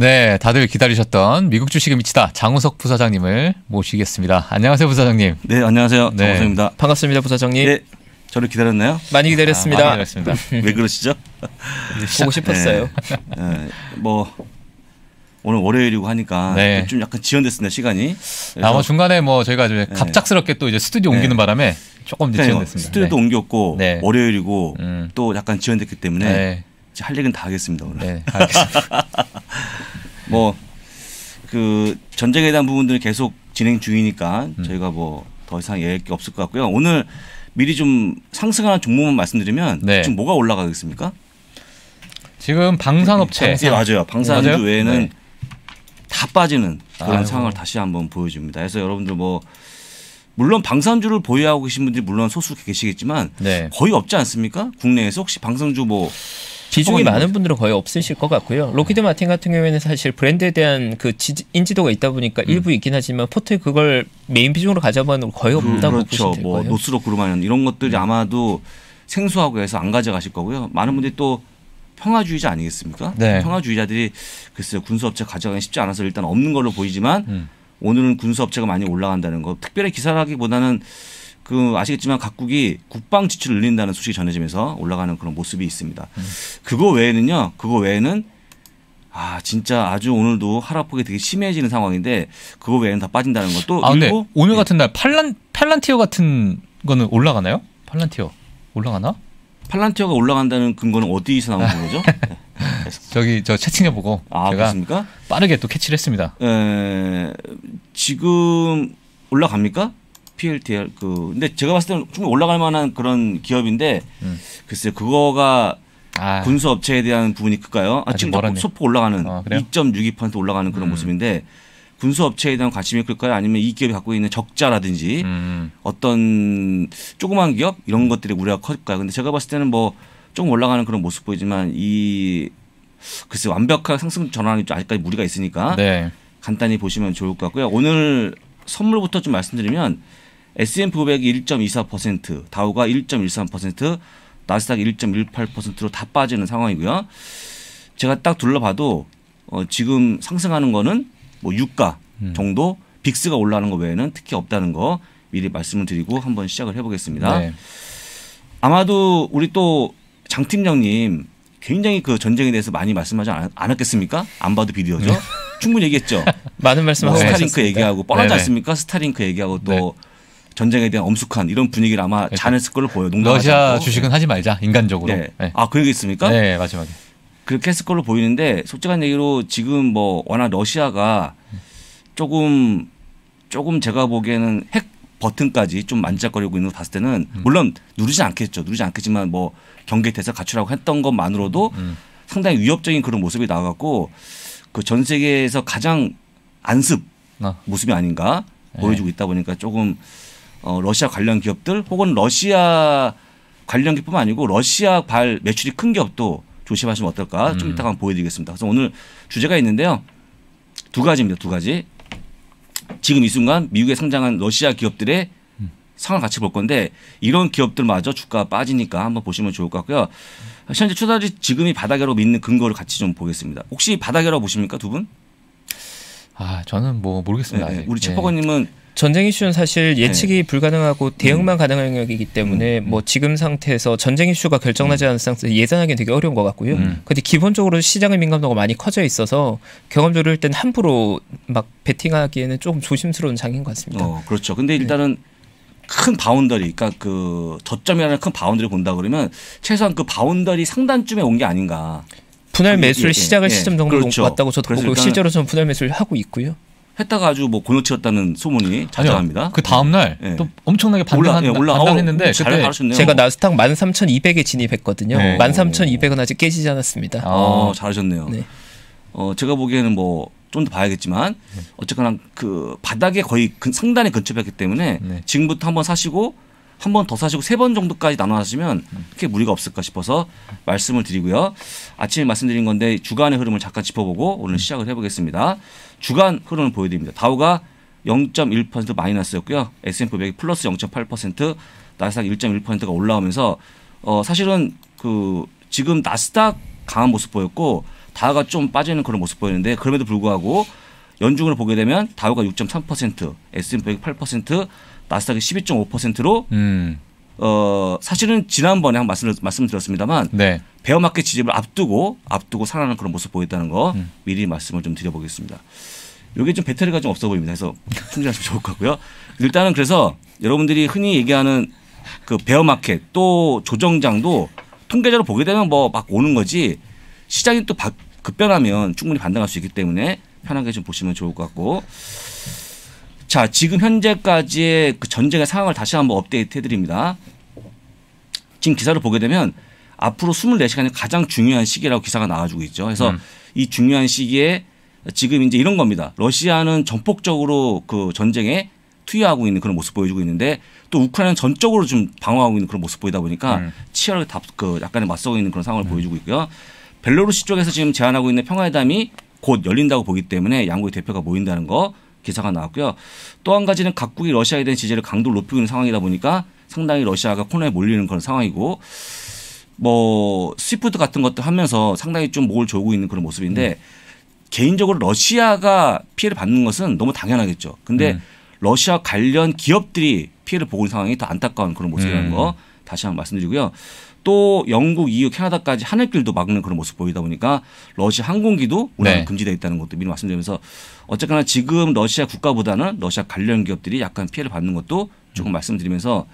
네, 다들 기다리셨던 미국 주식의 미치다 장우석 부사장님을 모시겠습니다. 안녕하세요, 부사장님. 네, 안녕하세요. 네. 장우석입니다. 반갑습니다, 부사장님. 네, 저를 기다렸나요? 많이 기다렸습니다. 아, 많이 왜 그러시죠? 네, 보고 싶었어요. 네. 네, 뭐 오늘 월요일이고 하니까 네. 좀 약간 지연됐습니다 시간이. 아마 뭐 중간에 뭐 저희가 좀 네. 갑작스럽게 또 이제 스튜디오 옮기는 바람에 조금 뭐 지연됐습니다. 스튜디오도 옮겼고 월요일이고 음. 또 약간 지연됐기 때문에 할 얘기는 다 하겠습니다 오늘. 네, 알겠습니다. 뭐그 전쟁에 대한 부분들은 계속 진행 중이니까 음. 저희가 뭐 더 이상 얘기할 게 없을 것 같고요. 오늘 미리 좀 상승하는 종목만 말씀드리면 네. 지금 뭐가 올라가겠습니까? 지금 방산업체 네, 방산. 네, 맞아요. 방산주 맞아요? 외에는 네. 다 빠지는 그런 아이고. 상황을 다시 한번 보여줍니다. 그래서 여러분들 뭐 물론 방산주를 보유하고 계신 분들이 물론 소수 계시겠지만 네. 거의 없지 않습니까? 국내에서 혹시 방산주 뭐 비중이 많은 분들은 거의 없으실 것 같고요. 로키드 마틴 같은 경우에는 사실 브랜드에 대한 그 지, 인지도가 있다 보니까 음. 일부 있긴 하지만 포트에 그걸 메인 비중으로 가져가면 거의 음, 없다고 음, 그렇죠. 보시면 뭐 거예요. 노스로 그루마는 이런 것들이 네. 아마도 생소하고 해서 안 가져가실 거고요. 많은 분들이 또 평화주의자 아니겠습니까? 네. 평화주의자들이 글쎄요 군수업체 가져가기 쉽지 않아서 일단 없는 걸로 보이지만 음. 오늘은 군수업체가 많이 올라간다는 거 특별히 기사라기보다는 그 아시겠지만 각국이 국방 지출을 늘린다는 소식이 전해지면서 올라가는 그런 모습이 있습니다. 음. 그거 외에는요. 그거 외에는 아 진짜 아주 오늘도 하락폭이 되게 심해지는 상황인데 그거 외에는 다 빠진다는 것도 아, 일고 오늘 예. 같은 날 팔란 팔란티어 같은 거는 올라가나요? 팔란티어 올라가나? 팔란티어가 올라간다는 근거는 어디서 나온 거죠? 예. 저기 저 채팅해 보고 아, 제가 그렇습니까? 빠르게 또 캐치를 했습니다. 에, 지금 올라갑니까? HPLTL 그 근데 제가 봤을 때는 충분히 올라갈 만한 그런 기업인데 음. 글쎄 그거가 아. 군수 업체에 대한 부분이 클까요? 아, 지금 멀 소폭 올라가는 아, 어, 2.62% 올라가는 그런 음. 모습인데 군수 업체에 대한 관심이 클까요? 아니면 이 기업이 갖고 있는 적자라든지 음. 음. 어떤 조그만 기업 이런 것들이 우려가 커질까요 근데 제가 봤을 때는 뭐 조금 올라가는 그런 모습 보이지만 이 글쎄 완벽한 상승 전환이 아직까지 무리가 있으니까 네. 간단히 보시면 좋을 것 같고요. 오늘 선물부터 좀 말씀드리면 S&P 500이 1.24%, 다우가 1.13%, 나스닥이 1.18%로 다 빠지는 상황이고요. 제가 딱 둘러봐도 어, 지금 상승하는 거는 뭐 유가 음. 정도, 음. 빅스가 올라가는 거 외에는 특히 없다는 거 미리 말씀을 드리고 한번 시작을 해보겠습니다. 네. 아마도 우리 또장 팀장님 굉장히 그 전쟁에 대해서 많이 말씀하지 않, 않았겠습니까? 안 봐도 비디오죠. 네. 충분히 얘기했죠. 많은 말씀하셨습니다. 뭐 스타링크 얘기하고 뻔하지 네네. 않습니까? 스타링크 얘기하고 또 네. 전쟁에 대한 엄숙한 이런 분위기를 아마 그렇죠. 잘했을 걸로 보여 러시아 주식은 하지 말자 인간적으로. 네. 네. 아 그런 게 있습니까? 네 마지막에. 그렇게 했을 걸로 보이는데 솔직한 얘기로 지금 뭐 워낙 러시아가 조금 조금 제가 보기에는 핵 버튼까지 좀 만지작거리고 있는 거 봤을 때는 음. 물론 누르지 않겠죠. 누르지 않겠지만 뭐 경계 대사 갖추라고 했던 것만으로도 음. 음. 상당히 위협적인 그런 모습이 나와갖고 그 전 세계에서 가장 안습 어. 모습이 아닌가 네. 보여주고 있다 보니까 조금 어, 러시아 관련 기업들 혹은 러시아 관련 기업뿐만 아니고 러시아 발 매출이 큰 기업도 조심하시면 어떨까 좀 음. 이따가 한번 보여드리겠습니다. 그래서 오늘 주제가 있는데요. 두 가지입니다. 두 가지. 지금 이 순간 미국에 상장한 러시아 기업들의 상황을 같이 볼 건데 이런 기업들마저 주가가 빠지니까 한번 보시면 좋을 것 같고요. 현재 투자자 지금이 바닥이라고 믿는 근거를 같이 좀 보겠습니다. 혹시 바닥이라고 보십니까 두 분? 아 저는 뭐 모르겠습니다. 네, 네. 우리 채퍼거님은 네. 전쟁 이슈는 사실 네. 예측이 네. 불가능하고 대응만 음. 가능한 영역이기 때문에 음. 뭐 지금 상태에서 전쟁 이슈가 결정나지 음. 않은 상태에서 예상하기는 되게 어려운 것 같고요. 음. 근데 기본적으로 시장의 민감도가 많이 커져 있어서 경험적으로 일단 함부로 막 베팅하기에는 조금 조심스러운 장인 것 같습니다. 어, 그렇죠. 근데 네. 일단은 네. 큰 바운더리, 그러니까 그 저점이라는 큰 바운더리 본다 그러면 최소한 그 바운더리 상단쯤에 온 게 아닌가. 분할 그 매수를 예, 시작할 예, 시점 정도 그렇죠. 같다고 저도 보고 실제로 저는 분할 매수를 하고 있고요. 했다가 아주 뭐고요치였다는 소문이 자자합니다. 그 다음 날또 네. 엄청나게 반등한, 올라, 예, 올라, 반등했는데 잘 알았었네요. 제가 나스닥 13,200에 진입했거든요. 네. 13,200은 아직 깨지지 않았습니다. 아, 잘하셨네요. 네. 어, 제가 보기에는 뭐 좀 더 봐야겠지만 어쨌거나 그 바닥에 거의 근, 상단에 근처했기 때문에 네. 지금부터 한번 사시고 한번 더 사시고 세 번 정도까지 나눠 하시면 크게 무리가 없을까 싶어서 말씀을 드리고요. 아침에 말씀드린 건데 주간의 흐름을 잠깐 짚어보고 오늘 시작을 해보겠습니다. 주간 흐름을 보여드립니다. 다우가 0.1% 마이너스였고요. S&P 500이 플러스 0.8%, 나스닥 1.1%가 올라오면서 어 사실은 그 지금 나스닥 강한 모습 보였고 다우가 좀 빠지는 그런 모습 보였는데 그럼에도 불구하고 연중으로 보게 되면 다우가 6.3%, S&P 500 8%, 나스닥이 12.5%로 음. 어 사실은 지난번에 한 말씀 을 말씀드렸습니다만 네. 베어 마켓 지지를 앞두고 앞두고 살아나는 그런 모습 보였다는 거 음. 미리 말씀을 좀 드려보겠습니다. 여게좀 배터리가 좀 없어 보입니다. 그래서 충전하시면 좋을 것 같고요. 일단은 그래서 여러분들이 흔히 얘기하는 그 베어 마켓 또 조정장도 통계자로 보게 되면 뭐 막 오는 거지 시장이 또 급변하면 충분히 반등할 수 있기 때문에 편하게 좀 보시면 좋을 것 같고 자, 지금 현재까지의 그 전쟁의 상황을 다시 한번 업데이트 해드립니다. 지금 기사를 보게 되면 앞으로 24시간이 가장 중요한 시기라고 기사가 나와주고 있죠. 그래서 음. 이 중요한 시기에 지금 이제 이런 겁니다. 러시아는 전폭적으로 그 전쟁에 투여하고 있는 그런 모습 보여주고 있는데 또 우크라이나는 전적으로 좀 방어하고 있는 그런 모습 보이다 보니까 음. 치열하게 답, 그 약간의 맞서고 있는 그런 상황을 음. 보여주고 있고요. 벨로루시 쪽에서 지금 제안하고 있는 평화회담이 곧 열린다고 보기 때문에 양국의 대표가 모인다는 거 기사가 나왔고요. 또 한 가지는 각국이 러시아에 대한 지지를 강도를 높이고 있는 상황이다 보니까 상당히 러시아가 코너에 몰리는 그런 상황이고 뭐 스위프트 같은 것도 하면서 상당히 좀 목을 조고 있는 그런 모습인데 음. 개인적으로 러시아가 피해를 받는 것은 너무 당연하겠죠. 근데 음. 러시아 관련 기업들이 피해를 보고 있는 상황이 더 안타까운 그런 모습이라는 음. 거 다시 한 번 말씀드리고요. 또 영국, EU, 캐나다까지 하늘길도 막는 그런 모습 보이다 보니까 러시아 항공기도 우리나라 네. 금지되어 있다는 것도 미리 말씀드리면서 어쨌거나 지금 러시아 국가보다는 러시아 관련 기업들이 약간 피해를 받는 것도 조금 음. 말씀드리면서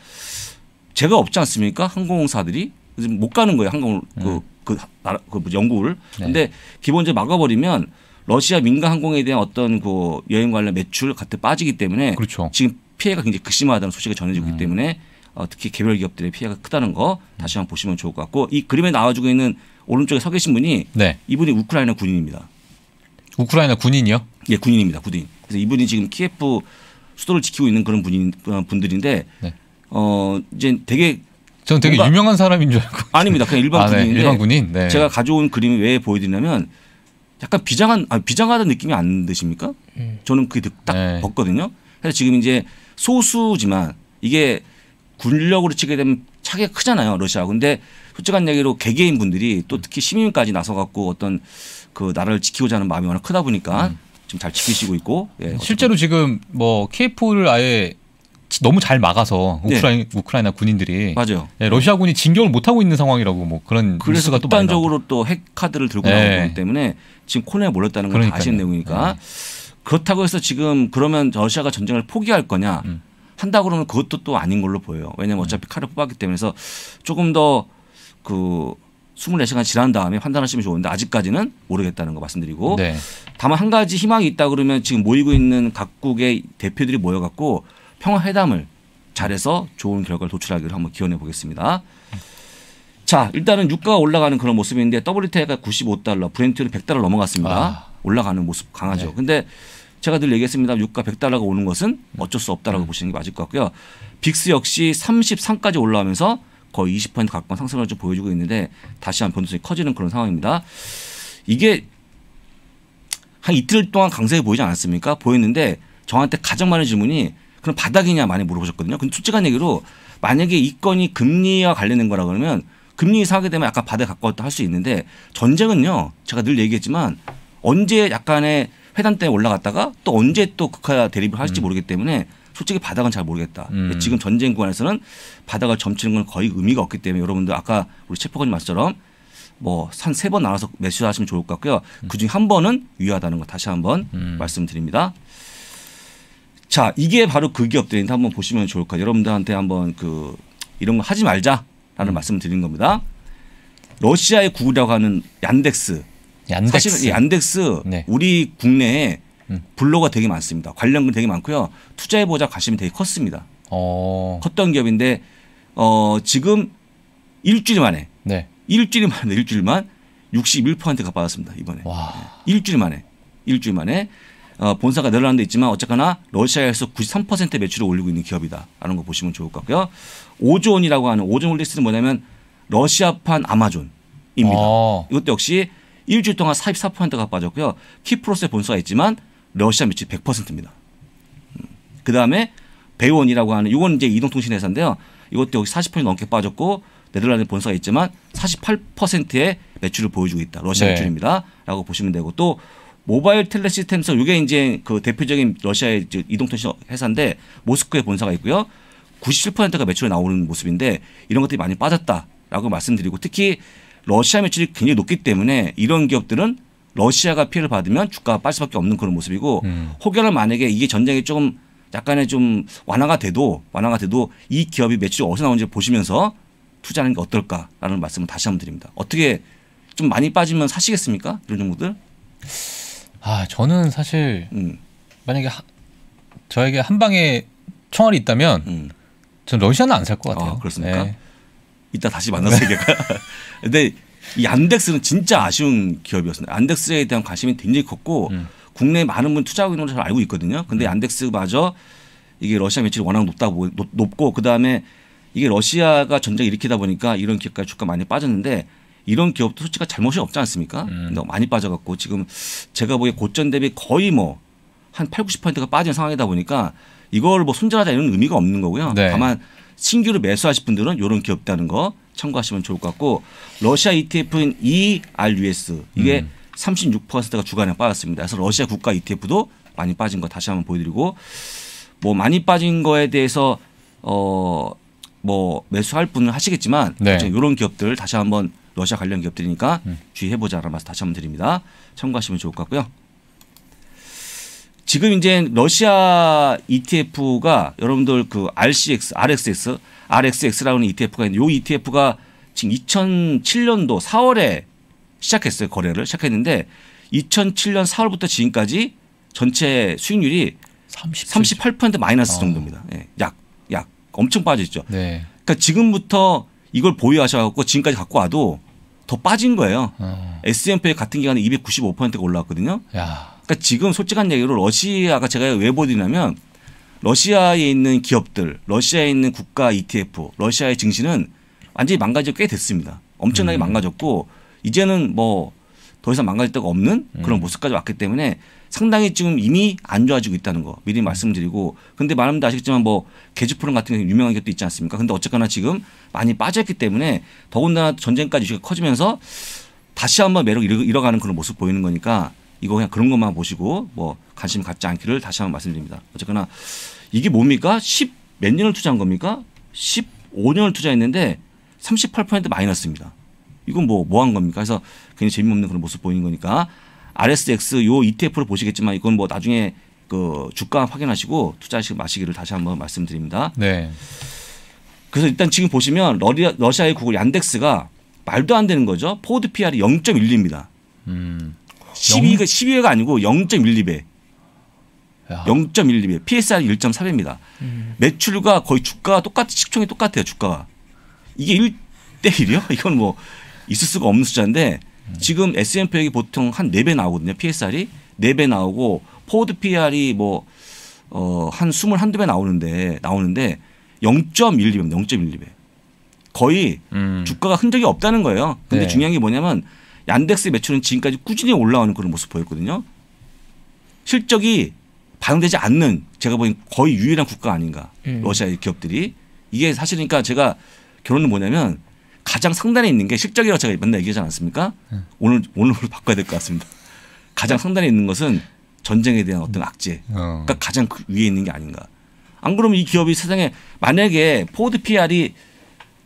제가 없지 않습니까? 항공사들이 못 가는 거예요. 항공을 음. 네. 그, 그, 나라, 그 영국을. 네. 근데 기본적으로 막아버리면 러시아 민간 항공에 대한 어떤 그 여행 관련 매출 같은 빠지기 때문에 그렇죠. 지금 피해가 굉장히 극심하다는 소식이 전해지고 있기 음. 때문에 어, 특히 개별 기업들의 피해가 크다는 거 다시 한번 보시면 좋을 것 같고 이 그림에 나와주고 있는 오른쪽에 서 계신 분이 네. 이분이 우크라이나 군인입니다. 우크라이나 군인이요? 예, 군인입니다. 군인. 그래서 이분이 지금 키예프 수도를 지키고 있는 그런 분인 어, 분들인데 네. 어 이제 되게 저는 되게 유명한 사람인 줄 알고 아닙니다. 그냥 일반 아, 군인 네. 일반 군인. 네. 제가 가져온 그림이 왜 보여드리냐면 약간 비장한 아, 비장하다는 느낌이 안 드십니까? 음. 저는 그딱 네. 봤거든요. 그래서 지금 이제 소수지만 이게 군력으로 치게 되면 차이가 크잖아요 러시아. 근데 솔직한 얘기로 개개인 분들이 또 음. 특히 시민까지 나서 갖고 어떤 그 나라를 지키고자 하는 마음이 워낙 크다 보니까 음. 지금 잘 지키시고 있고 예, 실제로 지금 뭐 KF를 아예 너무 잘 막아서 우크라이, 네. 우크라이나 군인들이 맞아요. 예, 러시아군이 진격을 못 하고 있는 상황이라고 뭐 그런 그래서 뉴스가 일반적으로 또 핵 카드를 들고 네. 나오기 때문에 지금 코너에 몰렸다는 걸 아시는 내용이니까 네. 그렇다고 해서 지금 그러면 러시아가 전쟁을 포기할 거냐? 음. 한다 그러면 그것도 또 아닌 걸로 보여요. 왜냐면 음. 어차피 칼을 뽑았기 때문에서 조금 더 그 24시간 지난 다음에 판단하시면 좋은데 아직까지는 모르겠다는 거 말씀드리고 네. 다만 한 가지 희망이 있다 그러면 지금 모이고 있는 각국의 대표들이 모여 갖고 평화 회담을 잘해서 좋은 결과를 도출하기를 한번 기원해 보겠습니다. 자, 일단은 유가가 올라가는 그런 모습인데 WTI가 95달러, 브렌트는 100달러 넘어갔습니다. 아. 올라가는 모습 강하죠. 네. 근데 제가 늘 얘기했습니다. 유가 100달러가 오는 것은 어쩔 수 없다라고 음. 보시는 게 맞을 것 같고요. 빅스 역시 33까지 올라오면서 거의 20% 가까운 상승을 좀 보여주고 있는데 다시 한 변동성이 커지는 그런 상황입니다. 이게 한 이틀 동안 강세해 보이지 않았습니까? 보였는데 저한테 가장 많은 질문이 그럼 바닥이냐 많이 물어보셨거든요. 근데 솔직한 얘기로 만약에 이 건이 금리와 관련된 거라 그러면 금리 상하게 되면 약간 바닥에 가까웠다 할수 있는데 전쟁은요 제가 늘 얘기했지만 언제 약간의 회담 때 올라갔다가 또 언제 또 극화 대립을 할지 음. 모르기 때문에 솔직히 바닥은 잘 모르겠다. 음. 지금 전쟁 구간에서는 바닥을 점치는 건 거의 의미가 없기 때문에 여러분들 아까 우리 체포건이 말처럼 뭐 한 세 번 나눠서 매수하시면 좋을 것 같고요. 음. 그중에 한 번은 위하다는 거 다시 한번 음. 말씀드립니다. 자, 이게 바로 그 기업들인데 한번 보시면 좋을 것 같아요. 여러분들한테 한번 그 이런 거 하지 말자라는 음. 말씀을 드린 겁니다. 러시아의 구글이라고 하는 얀덱스 얀덱스. 사실은 이 안덱스 네. 우리 국내에 음. 블로가 되게 많습니다. 관련금 되게 많고요. 투자해 보자 관심이 되게 컸습니다. 어. 컸던 기업인데 어 지금 일주일 만에 네. 일주일 만에 일주일만 61%가 빠졌습니다 이번에 와. 네. 일주일 만에 일주일 만에 어, 본사가 네덜란데 있지만 어쨌거나 러시아에서 93% 매출을 올리고 있는 기업이다라는 거 보시면 좋을 것 같고요. 오존이라고 하는 오존 홀리스는 뭐냐면 러시아판 아마존입니다. 아. 이것도 역시 일주일 동안 44%가 빠졌고요. 키프로스의 본수가 있지만 러시아 매출 100%입니다. 음. 그 다음에 배원이라고 하는 이건 이제 이동통신 회사인데요. 이것도 여기 40% 넘게 빠졌고 네덜란드 본사가 있지만 48%의 매출을 보여주고 있다. 러시아 네. 매출입니다.라고 보시면 되고 또 모바일 텔레시스템서 이게 이제 그 대표적인 러시아의 이동통신 회사인데 모스크에 본사가 있고요. 97%가 매출이 나오는 모습인데 이런 것들이 많이 빠졌다라고 말씀드리고 특히 러시아 매출이 굉장히 높기 때문에 이런 기업들은 러시아가 피해를 받으면 주가가 빠질 수밖에 없는 그런 모습이고 음. 혹여나 만약에 이게 전쟁이 조금 약간의 좀 완화가 돼도 완화가 돼도 이 기업이 매출이 어디서 나오는지 보시면서 투자하는 게 어떨까라는 말씀을 다시 한번 드립니다. 어떻게 좀 많이 빠지면 사시겠습니까? 이런 종목들? 아 저는 사실 음. 만약에 하, 저에게 한 방에 총알이 있다면 음. 전 러시아는 안 살 것 같아요. 아, 그렇습니까? 네. 이따 다시 만나서 얘기할까요? 근데 이 안덱스는 진짜 아쉬운 기업이었습니다. 안덱스에 대한 관심이 굉장히 컸고 음. 국내 많은 분 투자하고 있는 걸 잘 알고 있거든요. 근데 음. 안덱스마저 이게 러시아 매출이 워낙 높다 보, 높, 고 그다음에 이게 러시아가 전쟁 일으키다 보니까 이런 기업까지 주가 많이 빠졌는데 이런 기업도 솔직히 잘못이 없지 않습니까? 음. 많이 빠져갖고 지금 제가 보기에 고점 대비 거의 뭐 한 8, 90%가 빠진 상황이다 보니까 이걸 뭐 손절하자 이런 의미가 없는 거고요. 네. 다만 신규로 매수하실 분들은 이런 기업 있다는 거 참고하시면 좋을 것 같고 러시아 ETF인 ERUS 이게 음. 36%가 주간에 빠졌습니다. 그래서 러시아 국가 ETF도 많이 빠진 거 다시 한번 보여드리고 뭐 많이 빠진 거에 대해서 어 뭐 매수할 분은 하시겠지만 네. 이런 기업들 다시 한번 러시아 관련 기업들이니까 음. 주의해보자라는 말씀 다시 한번 드립니다. 참고하시면 좋을 것 같고요. 지금 이제 러시아 ETF가 여러분들 그 RCX, RXX, RXX라는 ETF가 있는데 이 ETF가 지금 2007년도 4월에 시작했어요. 거래를 시작했는데 2007년 4월부터 지금까지 전체 수익률이 30, 38% 마이너스 아. 정도입니다. 예. 약, 약. 엄청 빠져있죠 네. 그러니까 지금부터 이걸 보유하셔갖고 지금까지 갖고 와도 더 빠진 거예요. 어. S&P 같은 기간에 295%가 올라왔거든요. 야. 그러니까 지금 솔직한 얘기로 러시아가 제가 왜 보디냐면 러시아에 있는 기업들, 러시아에 있는 국가 ETF, 러시아의 증시는 완전히 망가져 꽤 됐습니다. 엄청나게 음. 망가졌고 이제는 뭐 더 이상 망가질 데가 없는 음. 그런 모습까지 왔기 때문에 상당히 지금 이미 안 좋아지고 있다는 거 미리 말씀드리고 근데 말하면 아시겠지만 뭐 개주프론 같은 게 유명한 것도 있지 않습니까? 근데 어쨌거나 지금 많이 빠졌기 때문에 더군다나 전쟁까지 커지면서 다시 한번 매력 잃어가는 그런 모습 보이는 거니까 이거 그냥 그런 것만 보시고 뭐 관심 갖지 않기를 다시 한번 말씀드립니다. 어쨌거나 이게 뭡니까? 10몇 년을 투자한 겁니까? 15년을 투자했는데 38% 마이너스입니다. 이건 뭐뭐한 겁니까? 그래서 굉장히 재미없는 그런 모습 보이는 거니까 RSX 요 ETF를 보시겠지만 이건 뭐 나중에 그 주가 확인하시고 투자하시 고 마시기를 다시 한번 말씀드립니다. 네. 그래서 일단 지금 보시면 러리아, 러시아의 구글 얀덱스가 말도 안 되는 거죠. 포드 PR이 0.12입니다. 음. 12가 12회가 그 아니고 0.12배. 야. 0.12배. PSR 1.4배입니다. 음. 매출과 거의 주가가 똑같이 식총이 똑같아요. 주가가. 이게 1대 1이요? 이건 뭐 있을 수가 없는 숫자인데 음. 지금 S&P액이 보통 한 4배 나오거든요. PSR이 4배 나오고 포드 PR이 뭐 어한 20, 한두 배 나오는데 나오는데 0.12배입니다. 0.12배. 거의 음. 주가가 흔적이 없다는 거예요. 근데 네. 중요한 게 뭐냐면 얀덱스 매출은 지금까지 꾸준히 올라오는 그런 모습 보였거든요. 실적이 반영되지 않는 제가 보기엔 거의 유일한 국가 아닌가 음. 러시아 의 기업들이 이게 사실이니까 그러니까 제가 결론은 뭐냐면 가장 상단에 있는 게 실적이라고 제가 맨날 얘기하지 않았습니까? 음. 오늘 오늘로 바꿔야 될 것 같습니다. 가장 상단에 있는 것은 전쟁에 대한 어떤 악재가 어. 그러니까 가장 그 위에 있는 게 아닌가. 안 그러면 이 기업이 세상에 만약에 포드 PR이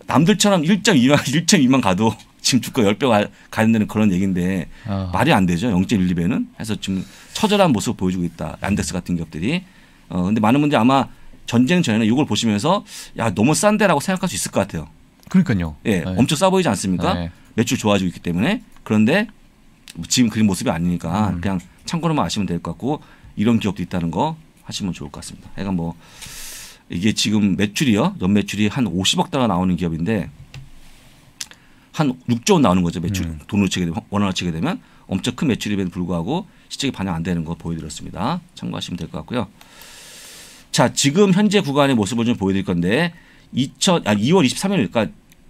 남들처럼 1.2만 1.2만 가도 지금 주가 열 배가 가는 데는 그런 얘기인데 어. 말이 안 되죠. 0.12배는. 해서 지금 처절한 모습 을 보여주고 있다. 란덱스 같은 기업들이. 어 근데 많은 분들이 아마 전쟁 전에는 이걸 보시면서 야 너무 싼데라고 생각할 수 있을 것 같아요. 그러니까요. 예, 네. 엄청 싸 보이지 않습니까? 네. 매출 좋아지고 있기 때문에 그런데 뭐 지금 그런 모습이 아니니까 음. 그냥 참고로만 아시면 될 것 같고 이런 기업도 있다는 거 하시면 좋을 것 같습니다. 그러니까 뭐 이게 지금 매출이요, 연매출이 한 50억 달러 나오는 기업인데 한 6조 원 나오는 거죠 매출 음. 돈으 치게 되면 원화로 치게 되면 엄청 큰 매출임에도 불구하고 실적이 반영 안 되는 거 보여드렸습니다. 참고하시면 될 것 같고요. 자 지금 현재 구간의 모습을 좀 보여드릴 건데 2000, 아, 2월 23일 그러니까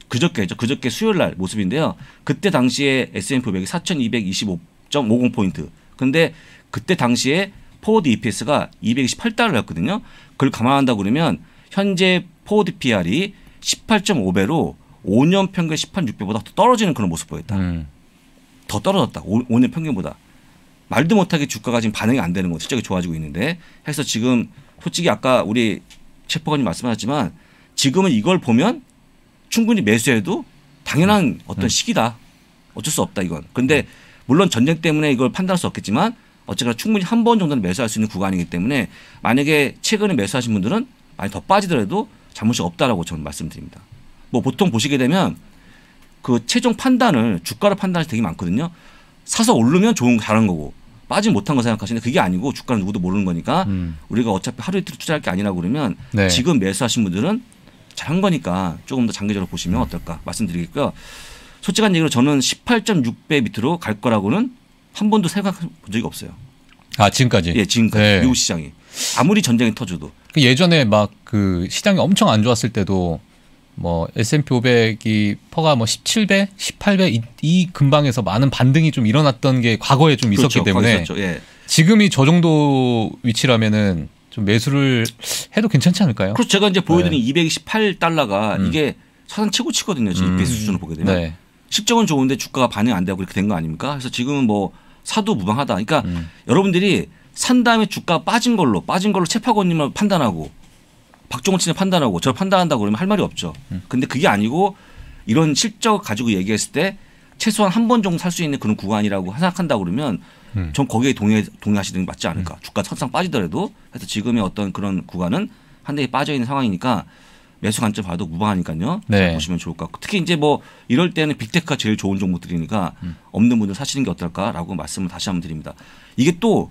그저께죠 그저께 수요일 날 모습인데요. 그때 당시에 S&P 500이 4,225.50 포인트. 근데 그때 당시에 포워드 EPS가 228달러였거든요. 그걸 감안한다 그러면 현재 포워드 PR이 18.5배로 5년 평균 10판 6배보다 더 떨어지는 그런 모습 보였다. 음. 더 떨어졌다. 5, 5년 평균보다. 말도 못하게 주가가 지금 반응이 안 되는 거 실적이 좋아지고 있는데 해서 지금 솔직히 아까 우리 체포관님 말씀하셨지만 지금은 이걸 보면 충분히 매수해도 당연한 음. 어떤 음. 시기다. 어쩔 수 없다 이건. 근데 물론 전쟁 때문에 이걸 판단할 수 없겠지만 어쨌거나 충분히 한 번 정도는 매수할 수 있는 구간이기 때문에 만약에 최근에 매수하신 분들은 많이 더 빠지더라도 잘못이 없다라고 저는 말씀드립니다. 뭐 보통 보시게 되면 그 최종 판단을 주가로 판단할 때 되게 많거든요. 사서 오르면 좋은 잘한 거고 빠지 못한 거 생각하시는데 그게 아니고 주가는 누구도 모르는 거니까 음. 우리가 어차피 하루 이틀 투자할 게 아니라 고 그러면 네. 지금 매수하신 분들은 잘한 거니까 조금 더 장기적으로 보시면 음. 어떨까 말씀드리겠고요. 솔직한 얘기로 저는 18.6배 밑으로 갈 거라고는 한 번도 생각해 본 적이 없어요. 아 지금까지? 예, 지금까지 네. 미국 시장이 아무리 전쟁이 터져도 그 예전에 막 그 시장이 엄청 안 좋았을 때도 뭐 S&P 500이 퍼가 뭐 17배, 18배 이, 이 근방에서 많은 반등이 좀 일어났던 게 과거에 좀 있었기 그렇죠, 때문에 예. 지금이 저 정도 위치라면은 좀 매수를 해도 괜찮지 않을까요? 그래서 그렇죠. 제가 이제 보여드린 네. 228달러가 음. 이게 사상 최고치거든요. 지금 음. 배수 수준을 보게 되면 네. 실적은 좋은데 주가가 반응 안 되고 이렇게 된 거 아닙니까? 그래서 지금은 뭐 사도 무방하다. 그러니까 음. 여러분들이 산 다음에 주가 빠진 걸로 빠진 걸로 채파고님을 판단하고 박종원 씨는 판단하고 저 판단한다고 그러면 할 말이 없죠. 음. 근데 그게 아니고 이런 실적 가지고 얘기했을 때 최소한 한 번 정도 살 수 있는 그런 구간이라고 생각한다 그러면 음. 전 거기에 동의 동의하시는 게 맞지 않을까. 음. 주가 선상 빠지더라도 그래서 지금의 어떤 그런 구간은 한 대에 빠져 있는 상황이니까 매수 관점 봐도 무방하니까요. 네. 보시면 좋을 것 같고 특히 이제 뭐 이럴 때는 빅테크가 제일 좋은 종목들이니까 음. 없는 분들 사시는 게 어떨까라고 말씀을 다시 한번 드립니다. 이게 또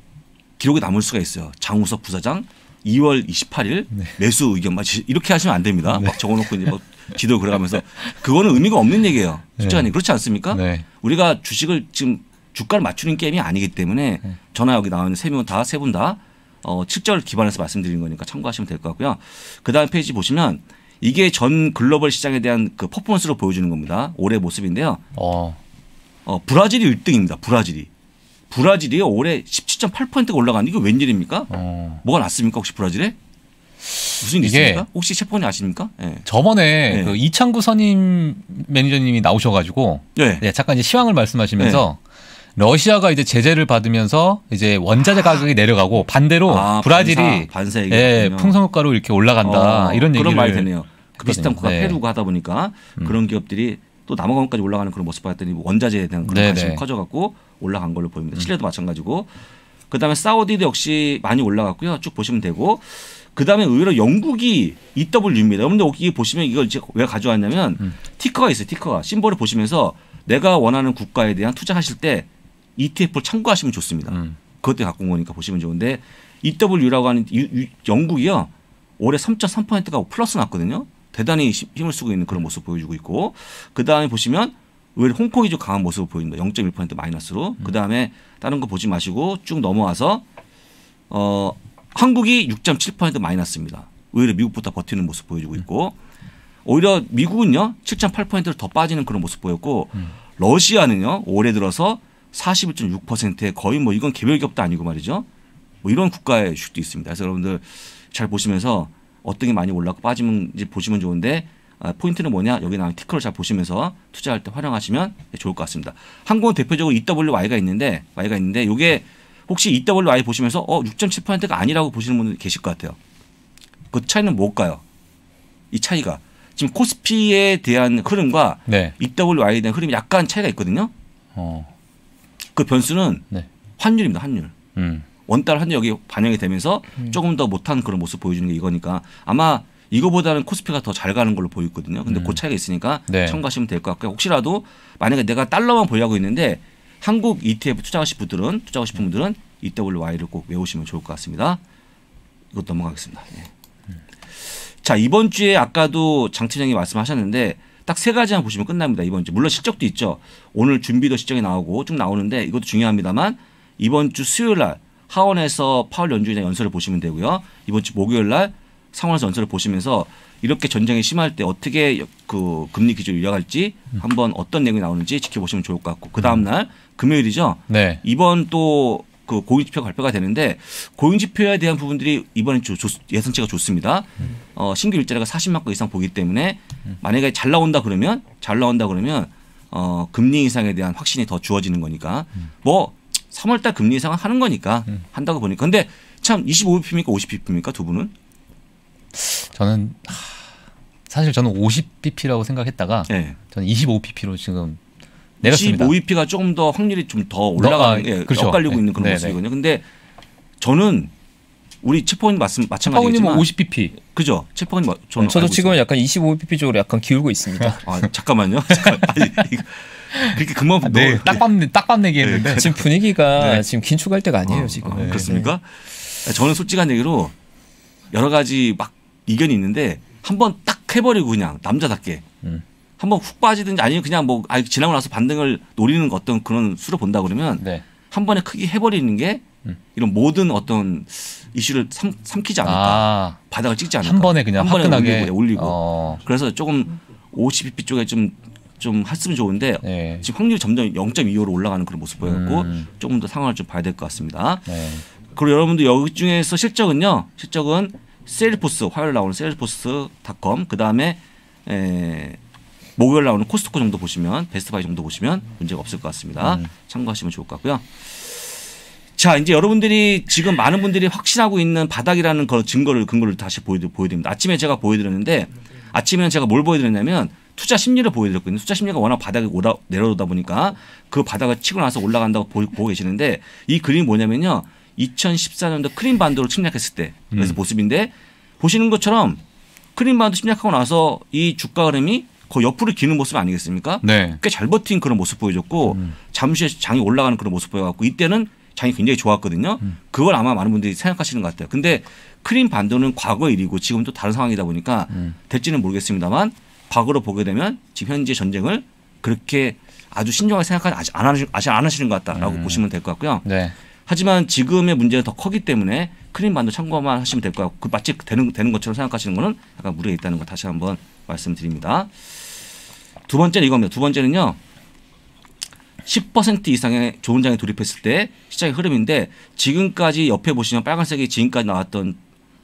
기록에 남을 수가 있어요. 장우석 부사장 2월 28일 네. 매수 의견 이렇게 하시면 안 됩니다. 네. 막 적어놓고 이제 뭐 지도 그려가면서 그거는 의미가 없는 얘기예요. 실장님 네. 그렇지 않습니까? 네. 우리가 주식을 지금 주가를 맞추는 게임이 아니기 때문에 네. 전화 여기 나와있는세명다세 분다 어, 칙절 기반해서 말씀드리는 거니까 참고하시면 될 것 같고요. 그다음 페이지 보시면 이게 전 글로벌 시장에 대한 그 퍼포먼스로 보여주는 겁니다. 올해 모습인데요. 어. 어 브라질이 1등입니다. 브라질이. 브라질이 올해 17.8%가 올라가는데 이거 웬일입니까? 어. 뭐가 났습니까? 혹시 브라질에? 무슨 일이십니까? 혹시 채권이 아십니까? 네. 저번에 네. 그 이창구 선임 매니저님이 나오셔가지고 네. 잠깐 이제 시황을 말씀하시면서 러시아가 이제 제재를 받으면서 이제 원자재 가격이 아. 내려가고 반대로 아, 브라질이 반사, 반사 예, 풍성 효과로 이렇게 올라간다 어, 이런 얘기를 그런 말 되네요. 그 비슷한 국가 네. 페루가 하다 보니까 음. 그런 기업들이 또 남아공까지 올라가는 그런 모습 봤더니 뭐 원자재에 대한 그런 네네. 관심이 커져갖고 올라간 걸로 보입니다. 음. 칠레도 마찬가지고. 그다음에 사우디도 역시 많이 올라갔고요. 쭉 보시면 되고. 그다음에 의외로 영국이 EW입니다. 여러분들 여기 보시면 이걸 왜 가져왔냐면 음. 티커가 있어요. 티커가 심볼을 보시면서 내가 원하는 국가에 대한 투자하실 때 ETF를 참고하시면 좋습니다. 음. 그것도 갖고 온 거니까 보시면 좋은데 EW라고 하는 유, 유, 영국이요. 올해 3.3%가 플러스 났거든요. 대단히 힘을 쓰고 있는 그런 모습 보여주고 있고 그 다음에 보시면 의외로 홍콩이 좀 강한 모습을 보입니다0.1% 마이너스로. 음. 그 다음에 다른 거 보지 마시고 쭉 넘어와서 어 한국이 6.7% 마이너스입니다. 의외로 미국보다 버티는 모습 보여주고 음. 있고 오히려 미국은요 7.8%를 더 빠지는 그런 모습 보였고 음. 러시아는요 올해 들어서 41.6%에 거의 뭐 이건 개별 기업도 아니고 말이죠. 뭐 이런 국가의 슈도 있습니다. 그래서 여러분들 잘 보시면서 어떤 게 많이 올랐고 빠지는지 보시면 좋은데 아, 포인트는 뭐냐 여기 나온 티커를 잘 보시면서 투자할 때 활용하시면 좋을 것 같습니다. 한국은 대표적으로 EWY가 있는데 Y가 있는데 이게 혹시 EWY 보시면서 어 6.7%가 아니라고 보시는 분들 계실 것 같아요. 그 차이는 뭘까요? 이 차이가 지금 코스피에 대한 흐름과 네. EWY에 대한 흐름이 약간 차이가 있거든요. 어. 그 변수는 네. 환율입니다. 환율. 음. 원달 환력이 반영이 되면서 음. 조금 더 못한 그런 모습 보여주는 게 이거니까 아마 이거보다는 코스피가 더 잘 가는 걸로 보이거든요. 근데 음. 그 차이가 있으니까 네. 참고하시면 될 것 같고요. 혹시라도 만약에 내가 달러만 보유하고 있는데 한국 ETF 투자하실 분들은 투자하고 싶은 음. 분들은 EWY를 꼭 외우시면 좋을 것 같습니다. 이것 넘어가겠습니다. 예. 음. 자 이번 주에 아까도 장 팀장이 말씀하셨는데 딱 세 가지만 보시면 끝납니다. 이번 주 물론 실적도 있죠. 오늘 준비도 실적이 나오고 쭉 나오는데 이것도 중요합니다만 이번 주 수요일 날 하원에서 파월 연주회장 연설을 보시면 되고요. 이번 주 목요일 날 상원에서 연설을 보시면서 이렇게 전쟁이 심할 때 어떻게 그 금리 기준을 이어갈지 한번 어떤 내용이 나오는지 지켜보시면 좋을 것 같고 그 다음 날 금요일이죠. 네. 이번 또 그 고용 지표 발표가 되는데 고용 지표에 대한 부분들이 이번에 예상치가 좋습니다. 어, 신규 일자리가 40만 건 이상 보기 때문에 만약에 잘 나온다 그러면 잘 나온다 그러면 어, 금리 인상에 대한 확신이 더 주어지는 거니까 뭐 3월달 금리 인상을 하는 거니까 음. 한다고 보니까 근데 참 25bp입니까 50bp입니까 두 분은? 저는 사실 저는 50bp라고 생각했다가 네. 저는 25bp로 지금 내렸습니다. 25bp가 조금 더 확률이 좀 더 올라가 아, 예, 그렇죠. 엇갈리고 네. 있는 그런 네, 네. 모습이거든요. 근데 저는 우리 체포인 말씀 마찬가지지만 50bp 그죠? 체포인 뭐, 저는 음, 저도 지금 있 약간 25bp 쪽으로 약간 기울고 있습니다. 아, 잠깐만요. 잠깐, 아니, 그렇게 금방 아, 네. 딱밤 딱밤 내기했는데 지금 분위기가 네. 지금 긴축할 때가 아니에요 어, 지금. 어, 네. 그렇습니까? 저는 솔직한 얘기로 여러 가지 막 이견이 있는데 한 번 딱 해버리고 그냥 남자답게 음. 한번 훅 빠지든지 아니면 그냥 뭐 아니 지나고 나서 반등을 노리는 어떤 그런 수로 본다 그러면 네. 한 번에 크게 해버리는 게 음. 이런 모든 어떤 이슈를 삼, 키지 않을까 아, 바닥을 찍지 않을까 한 번에 그냥 한 번에 화끈하게. 올리고, 올리고. 어. 그래서 조금 52피 쪽에 좀좀 했으면 좋은데 네. 지금 확률이 점점 0.25로 올라가는 그런 모습 보였고 음. 조금 더 상황을 좀 봐야 될 것 같습니다. 네. 그리고 여러분들 여기 중에서 실적은요. 실적은 세일포스 화요일 나오는 세일포스닷컴 그다음에 에, 목요일 나오는 코스트코 정도 보시면 베스트바이 정도 보시면 문제가 없을 것 같습니다. 음. 참고하시면 좋을 것 같고요. 자 이제 여러분들이 지금 많은 분들이 확신하고 있는 바닥이라는 그 증거를 근거를 다시 보여드립니다. 아침에 제가 보여드렸는데 아침에는 제가 뭘 보여드렸냐면 투자 심리를 보여드렸거든요. 투자 심리가 워낙 바닥에 오다 내려오다 보니까 그 바닥을 치고 나서 올라간다고 보, 고 계시는데 이 그림이 뭐냐면요. 2014년도 크림 반도를 침략했을 때 그래서 음. 모습인데 보시는 것처럼 크림 반도 침략하고 나서 이 주가 흐름이 거의 옆으로 기는 모습 아니겠습니까? 네. 꽤잘 버틴 그런 모습 보여줬고 음. 잠시 장이 올라가는 그런 모습 보여갖고 이때는 장이 굉장히 좋았거든요. 음. 그걸 아마 많은 분들이 생각하시는 것 같아요. 근데 크림 반도는 과거 일이고 지금 또 다른 상황이다 보니까 음. 될지는 모르겠습니다만 과거로 보게 되면 지금 현재 전쟁을 그렇게 아주 신중하게 생각하지 않으시 아직 시는것 같다라고 음. 보시면 될 것 같고요. 네. 하지만 지금의 문제가 더 크기 때문에 크림반도 참고만 하시면 될것 같고 그 마치 되는, 되는 것처럼 생각하시는 거는 약간 무리가 있다는 거 다시 한번 말씀드립니다. 두 번째는 이겁니다. 두 번째는요. 10% 이상의 좋은 장에 돌입했을 때 시장의 흐름인데 지금까지 옆에 보시면 빨간색이 지금까지 나왔던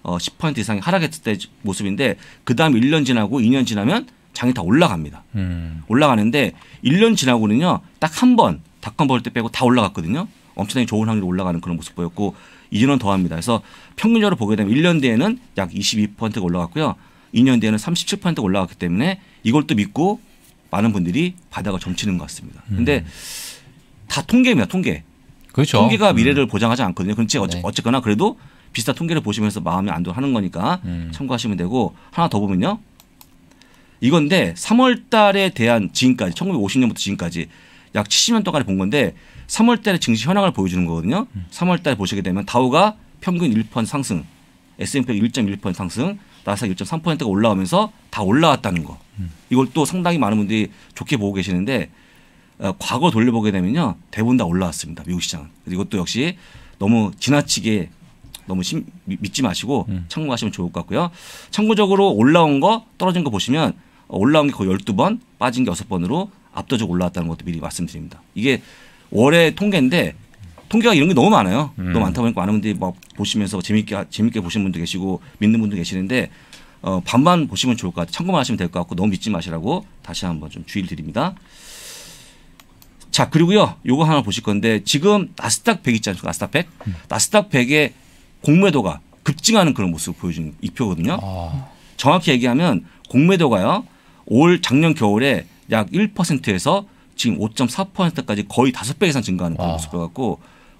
어, 10% 이상 하락했을 때 모습인데 그 다음 1년 지나고 2년 지나면 장이 다 올라갑니다. 음. 올라가는데 1년 지나고는요 딱 한번 닷컴 버릴 때 빼고 다 올라갔거든요. 엄청나게 좋은 확률로 올라가는 그런 모습 보였고 이제는 더합니다. 그래서 평균적으로 보게 되면 1년 뒤에는 약 22%가 올라갔고요. 2년 뒤에는 37%가 올라갔기 때문에 이걸 또 믿고 많은 분들이 바다가 점치는 것 같습니다. 음. 근데 음. 다 통계입니다. 통계. 그렇죠. 통계가 음. 미래를 음. 보장하지 않거든요. 그런데 네. 어쨌거나 그래도 비슷한 통계를 보시면서 마음에 안 들어 하는 거니까 음. 참고하시면 되고 하나 더 보면요. 이건데 3월 달에 대한 지금까지 1950년부터 지금까지 약 70년 동안에 본 건데 3월 달에 증시 현황을 보여주는 거거든요. 3월 음. 달에 보시게 되면 다우가 평균 1% 상승, S&P 1.1% 상승, 나스닥 1.3%가 올라오면서 다 올라왔다는 거. 음. 이걸 또 상당히 많은 분들이 좋게 보고 계시는데 어, 과거 돌려보게 되면요. 대부분 다 올라왔습니다. 미국 시장은. 이것도 역시 너무 지나치게 너무 심, 믿지 마시고 음. 참고하시면 좋을 것 같고요. 참고적으로 올라온 거 떨어진 거 보시면 올라온 게 거의 1 2번 빠진 게6 번으로 압도적으로 올라왔다는 것도 미리 말씀드립니다. 이게 월의 통계인데 통계가 이런 게 너무 많아요. 음. 너무 많다 보니까 많은 분들이 막 보시면서 재밌게 재밌게 보신 분도 계시고 믿는 분도 계시는데 어, 반만 보시면 좋을 것 같아요. 참고만 하시면 될 것 같고 너무 믿지 마시라고 다시 한번 좀 주의를 드립니다. 자 그리고요 요거 하나 보실 건데 지금 나스닥 100 있지 않습니까 나스닥 100 음. 나스닥 100의 공매도가 급증하는 그런 모습을 보여준 이표거든요. 아. 정확히 얘기하면 공매도가요. 올 작년 겨울에 약 1%에서 지금 5.4%까지 거의 5배 이상 증가하는 그런 아. 모습을 갖고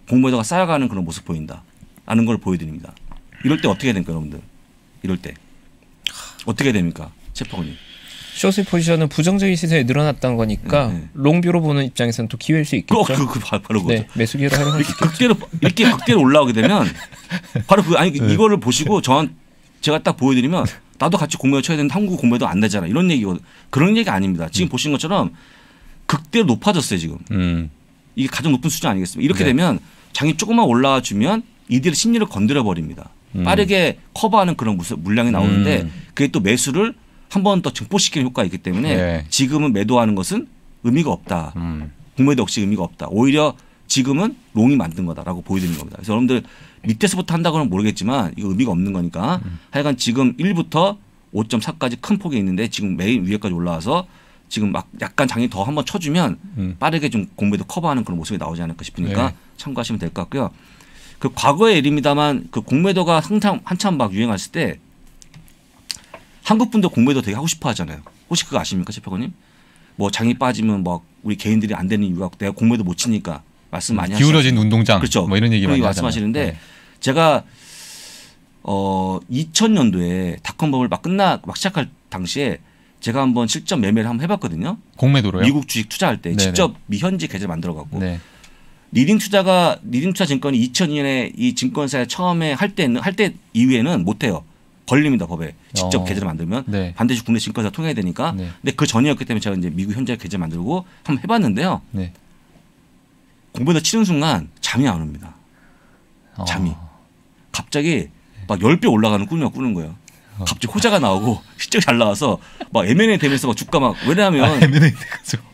공매도가 쌓여가는 그런 모습 보인다. 라는 걸 보여드립니다. 이럴 때 어떻게 해야 됩니까 여러분들? 이럴 때. 어떻게 해야 됩니까? 채군님 쇼스 포지션은 부정적인 시세에 늘어났던 거니까 음, 롱뷰로 보는 입장에서는 또 기회일 수 어, 있겠죠. 어, 그, 그 바로 그죠. 네, 매수 기회로 활용할 죠 극대로 이렇게 극대로 올라오게 되면 바로 그 아니 네. 이거를 보시고 저한 제가 딱 보여드리면 나도 같이 공매도 쳐야 되는데 한국 공매도 안 되잖아 이런 얘기거든. 그런 얘기 아닙니다. 지금 음. 보신 것처럼 극대로 높아졌어요 지금. 음. 이게 가장 높은 수준 아니겠습니까? 이렇게 네. 되면 장이 조금만 올라와 주면 이들 의 심리를 건드려 버립니다. 음. 빠르게 커버하는 그런 물량이 나오는데 음. 그게 또 매수를 한번더 증폭시키는 효과가 있기 때문에 네. 지금은 매도하는 것은 의미가 없다. 음. 공매도 역시 의미가 없다. 오히려 지금은 롱이 만든 거다라고 보여드리는 겁니다. 그래서 여러분들 밑에서부터 한다고는 모르겠지만 이거 의미가 없는 거니까 음. 하여간 지금 1부터 5.4까지 큰 폭이 있는데 지금 매일 위에까지 올라와서 지금 막 약간 장이 더 한 번 쳐주면 음. 빠르게 좀 공매도 커버하는 그런 모습이 나오지 않을까 싶으니까 네. 참고하시면 될 것 같고요. 그 과거의 일입니다만 그 공매도가 항상 한참 막 유행했을 때 한국 분도공매도 되게 하고 싶어 하잖아요. 혹시 그거 아십니까, 최평원님? 뭐 장이 빠지면 뭐 우리 개인들이 안 되는 이유가 내가 공매도못 치니까 말씀 많이 하시죠. 기울어진 운동장 그렇죠. 뭐 이런 얘기 많이 말씀하시는데 네. 제가 어 2000년도에 닷컴범을 막 끝나 막 시작할 당시에 제가 한번 실전 매매를 한번 해봤거든요. 공매도로요? 미국 주식 투자할 때 네네. 직접 미현지 계좌 를 만들어 갖고 네. 리딩 투자가 리딩 투자 증권이 2002년에 이 증권사에 처음에 할 때는 할 때 이후에는 못 해요. 걸립니다 법에 직접 어. 계좌를 만들면 네. 반드시 국내 증권사 통해야 되니까 네. 근데 그 전이었기 때문에 제가 이제 미국 현재 계좌 만들고 한번 해봤는데요 네. 공부에다 치는 순간 잠이 안 옵니다 어. 잠이 갑자기 막1 0배 올라가는 꿈을 꾸는 거예요 어. 갑자기 호자가 나오고 실적 잘 나와서 막 M&A 되면서 막 주가 막 왜냐하면 아,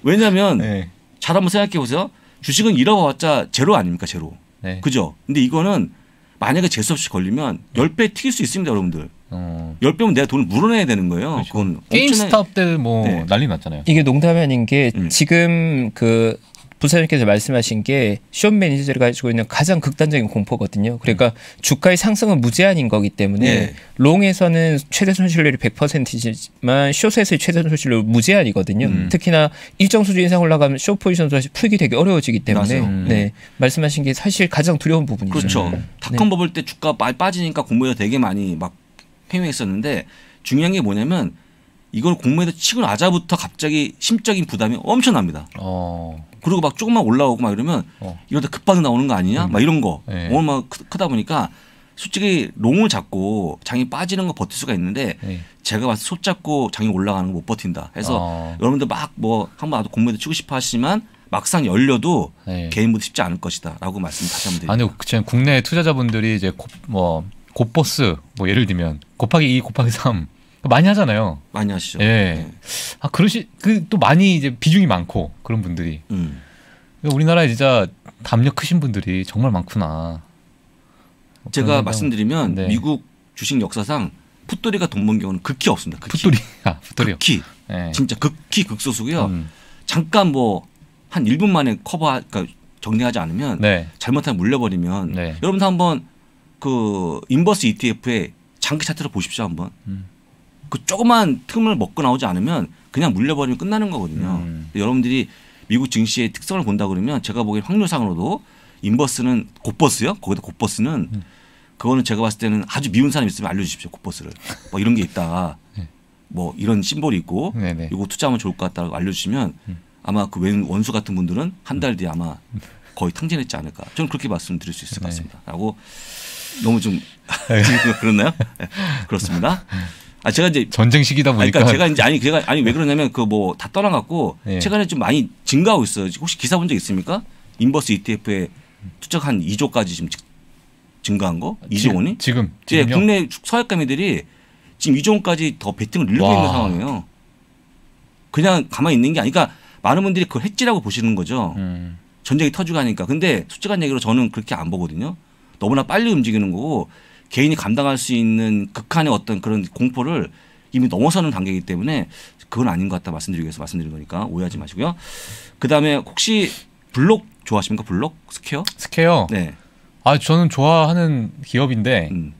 왜냐하면 네. 잘 한번 생각해 보세요 주식은 잃어봤자 제로 아닙니까 제로 네. 그죠 근데 이거는 만약에 재수 없이 걸리면 1 0배 튀길 수 있습니다, 여러분들. 어. 10배면 내가 돈을 물어내야 되는 거예요. 그렇죠. 그건 게임스탑 때뭐 네. 난리 났잖아요. 이게 농담이 아닌 게 음. 지금 그 부사장님께서 말씀하신 게 시험 매니저들 가지고 있는 가장 극단적인 공포거든요. 그러니까 음. 주가의 상승은 무제한인 거기 때문에 네. 롱에서는 최대 손실률이 100%지만 숏에서의 최대 손실률 무제한이거든요. 음. 특히나 일정 수준 이상 올라가면 숏 포지션 다시 풀기 되게 어려워지기 때문에 음. 네. 말씀하신 게 사실 가장 두려운 부분이죠. 그렇죠. 닷컴 네. 버블 때 주가 빠지니까 공모자 되게 많이 막 행위했었는데 중요한 게 뭐냐면 이걸 공모해서 치고 나자부터 갑자기 심적인 부담이 엄청납니다. 어. 그리고 막 조금만 올라오고 막 이러면 어. 이러다 급박 나오는 거 아니냐? 음. 막 이런 거. 예. 오늘 막 크다 보니까 솔직히 롱을 잡고 장이 빠지는 거 버틸 수가 있는데 예. 제가 봤을 때솥 잡고 장이 올라가는 거 못 버틴다. 해서 어. 여러분들 막 뭐 한번 나도 공모해서 치고 싶어 하시지만 막상 열려도 예. 개인보다 쉽지 않을 것이다라고 말씀 다시 한번 드립니다. 아니요, 국내 투자자분들이 이제 뭐 곱보스 뭐 예를 들면 곱하기 2 곱하기 3 뭐 많이 하잖아요. 많이 하시죠. 예. 네. 아 그러시 그 또 많이 이제 비중이 많고 그런 분들이. 음. 그러니까 우리나라에 진짜 담력 크신 분들이 정말 많구나. 제가 말씀드리면 네. 미국 주식 역사상 풋돌이가 돈번 경우는 극히 없습니다. 극히. 풋돌이. 아, 풋돌이요. 극히. 네. 진짜 극히 극소수고요. 음. 잠깐 뭐 한1분 만에 커버 그러니까 정리하지 않으면 네. 잘못하면 물려버리면 네. 여러분들 한번 그 인버스 ETF의 장기 차트를 보십시오 한번. 음. 그 조그만 틈을 먹고 나오지 않으면 그냥 물려버리면 끝나는 거거든요. 음. 여러분들이 미국 증시의 특성을 본다 그러면 제가 보기엔 확률상으로도 인버스는 곧버스요. 거기다 곧버스는 음. 그거는 제가 봤을 때는 아주 미운 사람 있으면 알려주십시오. 곧버스를. 뭐 이런 게 있다. 네. 뭐 이런 심볼이 있고 네네. 이거 투자하면 좋을 것 같다고 알려주시면 음. 아마 그웬 원수 같은 분들은 한 달 뒤에 아마 음. 거의 탕진했지 않을까. 저는 그렇게 말씀드릴 수 있을 것 네. 같습니다. 라고 너무 좀 그렇나요? 네, 그렇습니다. 아 제가 이제 전쟁 시기다 그러니까 보니까 그러니까 제가 이제 아니 제가 아니 왜 그러냐면 그 뭐 다 떠나갔고 예. 최근에 좀 많이 증가하고 있어요. 혹시 기사 본 적 있습니까? 인버스 ETF에 투적 한 2조까지 지금 증가한 거? 2조 원이? 지금. 예, 지금 예, 국내 서약가미들이 지금 2조 원까지 더배팅을 늘리고 와. 있는 상황이에요. 그냥 가만히 있는 게 아니니까 그러니까 많은 분들이 그걸 해지라고 보시는 거죠. 음. 전쟁이 터지고 하니까. 근데 솔직한 얘기로 저는 그렇게 안 보거든요. 너무나 빨리 움직이는 거고 개인이 감당할 수 있는 극한의 어떤 그런 공포를 이미 넘어서는 단계이기 때문에 그건 아닌 것 같다 말씀드리기 위해서 말씀드린 거니까 오해하지 마시고요. 그다음에 혹시 블록 좋아하십니까? 블록 스퀘어? 스퀘어. 네. 아 저는 좋아하는 기업인데 음.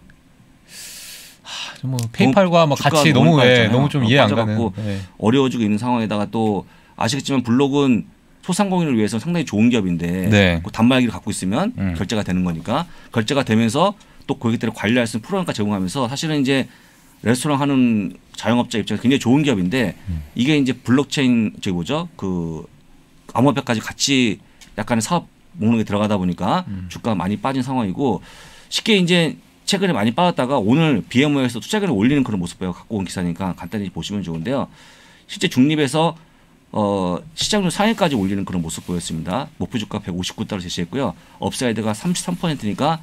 뭐 페이팔과 막 같이 너무 예, 너무 좀 이해 안 가는 네. 어려워지고 있는 상황에다가 또 아시겠지만 블록은 소상공인을 위해서 상당히 좋은 기업인데 네. 그 단말기를 갖고 있으면 음. 결제가 되는 거니까 결제가 되면서 또 고객들을 관리할 수 있는 프로그램까지 제공하면서 사실은 이제 레스토랑 하는 자영업자 입장에서 굉장히 좋은 기업인데 음. 이게 이제 블록체인 저기 뭐죠 그 암호화폐까지 같이 약간의 사업 목록에 들어가다 보니까 음. 주가가 많이 빠진 상황이고 쉽게 이제 최근에 많이 빠졌다가 오늘 비엠오에서 투자금을 올리는 그런 모습 을 갖고 온 기사니까 간단히 보시면 좋은데요. 실제 중립에서 어, 시장률 상위까지 올리는 그런 모습 보였습니다. 목표 주가 159달러 제시했고요. 업사이드가 33%니까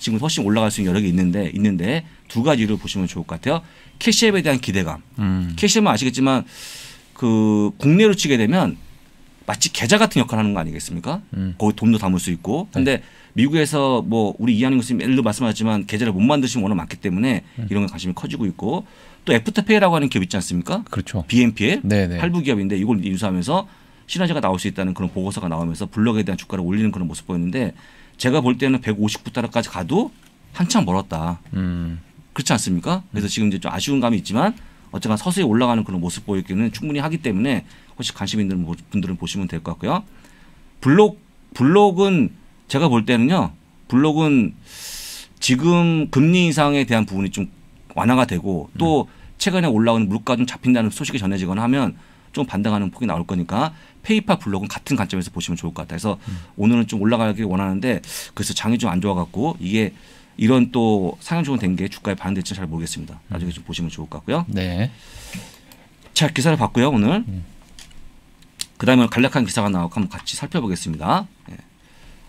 지금 훨씬 올라갈 수 있는 여력이 있는데 있는데 두 가지를 보시면 좋을 것 같아요. 캐시앱에 대한 기대감. 음. 캐시앱은 아시겠지만 그 국내로 치게 되면 마치 계좌 같은 역할을 하는 거 아니겠습니까? 음. 거기 돈도 담을 수 있고. 네. 근데 네. 미국에서 뭐 우리 이한영 교수님 일로 말씀하셨지만 계좌를 못 만드시는 워낙 많기 때문에 음. 이런 거 관심이 커지고 있고 또 애프터페이라고 하는 기업 있지 않습니까? 그렇죠. BNPL 네네. 할부 기업인데 이걸 인수하면서 시너지가 나올 수 있다는 그런 보고서가 나오면서 블럭에 대한 주가를 올리는 그런 모습 보였는데 제가 볼 때는 150달러까지 가도 한참 멀었다. 음. 그렇지 않습니까? 그래서 지금 이제 좀 아쉬운 감이 있지만 어쨌든 서서히 올라가는 그런 모습 보이기는 충분히 하기 때문에 혹시 관심 있는 분들은 보시면 될 것 같고요. 블록 블록은 제가 볼 때는요. 블록은 지금 금리 인상에 대한 부분이 좀 완화가 되고 음. 또 최근에 올라오는 물가 좀 잡힌다는 소식이 전해지거나 하면 좀 반등하는 폭이 나올 거니까 페이파 블록은 같은 관점에서 보시면 좋을 것 같아요. 그래서 음. 오늘은 좀 올라가길 원하는데 그래서 장이 좀 안 좋아갖고 이게 이런 또 상향조정 된게 주가에 반응될지 잘 모르겠습니다. 나중에 음. 좀 보시면 좋을 것 같고요. 네. 자 기사를 봤고요 오늘. 음. 그다음에 간략한 기사가 나와서 한번 같이 살펴보겠습니다. 예.